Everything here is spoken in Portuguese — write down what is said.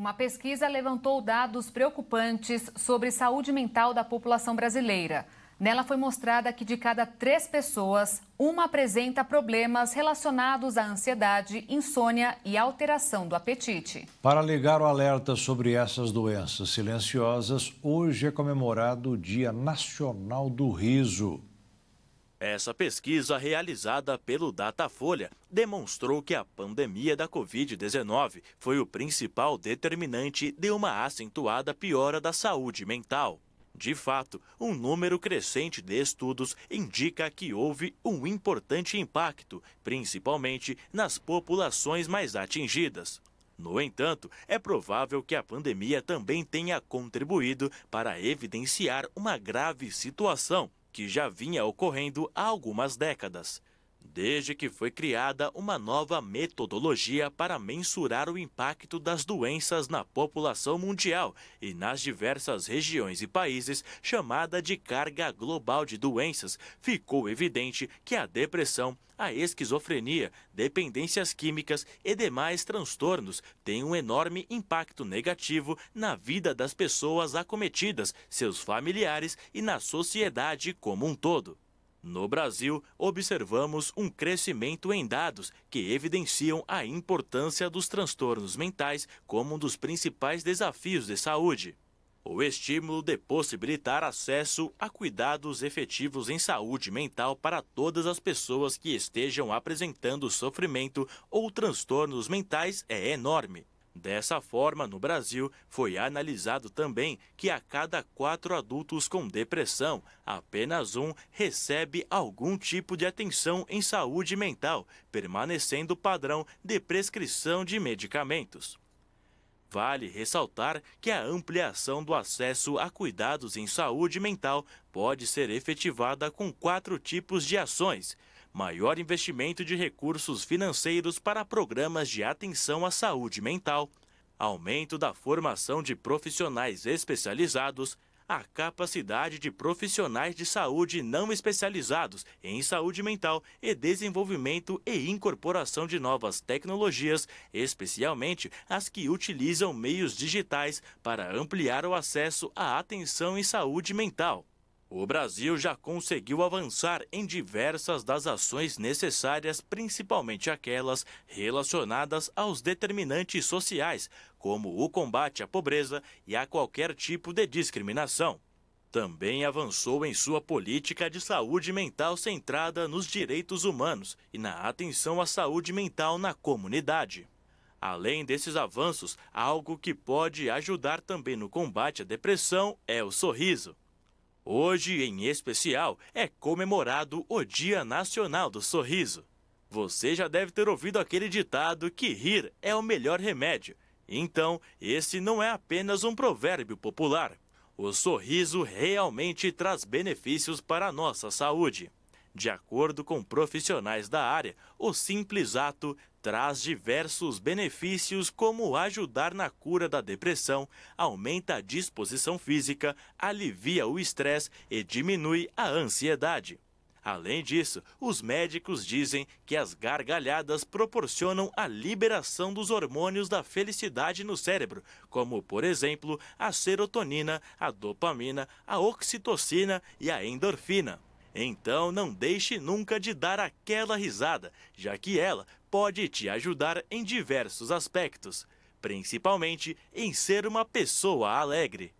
Uma pesquisa levantou dados preocupantes sobre saúde mental da população brasileira. Nela foi mostrada que de cada três pessoas, uma apresenta problemas relacionados à ansiedade, insônia e alteração do apetite. Para ligar o alerta sobre essas doenças silenciosas, hoje é comemorado o Dia Nacional do Riso. Essa pesquisa realizada pelo Datafolha demonstrou que a pandemia da Covid-19 foi o principal determinante de uma acentuada piora da saúde mental. De fato, um número crescente de estudos indica que houve um importante impacto, principalmente nas populações mais atingidas. No entanto, é provável que a pandemia também tenha contribuído para evidenciar uma grave situação que já vinha ocorrendo há algumas décadas desde que foi criada uma nova metodologia para mensurar o impacto das doenças na população mundial e nas diversas regiões e países, chamada de carga global de doenças, ficou evidente que a depressão, a esquizofrenia, dependências químicas e demais transtornos têm um enorme impacto negativo na vida das pessoas acometidas, seus familiares e na sociedade como um todo. No Brasil, observamos um crescimento em dados que evidenciam a importância dos transtornos mentais como um dos principais desafios de saúde. O estímulo de possibilitar acesso a cuidados efetivos em saúde mental para todas as pessoas que estejam apresentando sofrimento ou transtornos mentais é enorme. Dessa forma, no Brasil, foi analisado também que a cada quatro adultos com depressão, apenas um recebe algum tipo de atenção em saúde mental, permanecendo o padrão de prescrição de medicamentos. Vale ressaltar que a ampliação do acesso a cuidados em saúde mental pode ser efetivada com quatro tipos de ações maior investimento de recursos financeiros para programas de atenção à saúde mental, aumento da formação de profissionais especializados, a capacidade de profissionais de saúde não especializados em saúde mental e desenvolvimento e incorporação de novas tecnologias, especialmente as que utilizam meios digitais para ampliar o acesso à atenção em saúde mental. O Brasil já conseguiu avançar em diversas das ações necessárias, principalmente aquelas relacionadas aos determinantes sociais, como o combate à pobreza e a qualquer tipo de discriminação. Também avançou em sua política de saúde mental centrada nos direitos humanos e na atenção à saúde mental na comunidade. Além desses avanços, algo que pode ajudar também no combate à depressão é o sorriso. Hoje, em especial, é comemorado o Dia Nacional do Sorriso. Você já deve ter ouvido aquele ditado que rir é o melhor remédio. Então, esse não é apenas um provérbio popular. O sorriso realmente traz benefícios para a nossa saúde. De acordo com profissionais da área, o simples ato traz diversos benefícios, como ajudar na cura da depressão, aumenta a disposição física, alivia o estresse e diminui a ansiedade. Além disso, os médicos dizem que as gargalhadas proporcionam a liberação dos hormônios da felicidade no cérebro, como, por exemplo, a serotonina, a dopamina, a oxitocina e a endorfina. Então não deixe nunca de dar aquela risada, já que ela pode te ajudar em diversos aspectos, principalmente em ser uma pessoa alegre.